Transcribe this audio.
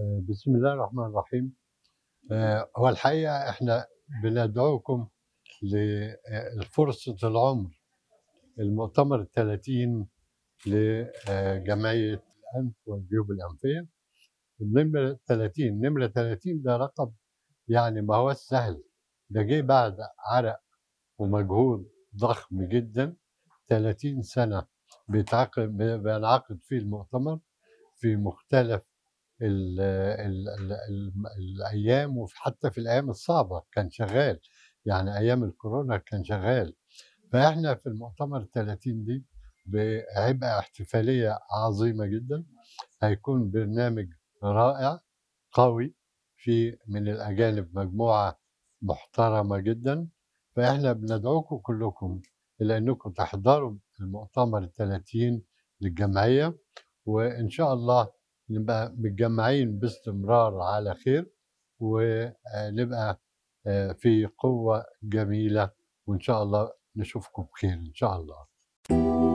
آه، بسم الله الرحمن الرحيم هو آه، الحقيقة احنا بندعوكم لفرصة العمر المؤتمر الثلاثين لجمعية الأنف والجيوب الأنفية النمرة 30 نمرة 30 ده رقم يعني ما هو سهل ده جه بعد عرق ومجهود ضخم جدا 30 سنة بيتعقد بينعقد فيه المؤتمر في مختلف ال ال ال ال الايام وحتى في الايام الصعبه كان شغال يعني ايام الكورونا كان شغال فاحنا في المؤتمر 30 دي هيبقى احتفاليه عظيمه جدا هيكون برنامج رائع قوي في من الاجانب مجموعه محترمه جدا فاحنا بندعوكم كلكم الى انكم تحضروا المؤتمر 30 للجمعيه وان شاء الله نبقى متجمعين باستمرار على خير ونبقى آه، في قوة جميلة وإن شاء الله نشوفكم بخير إن شاء الله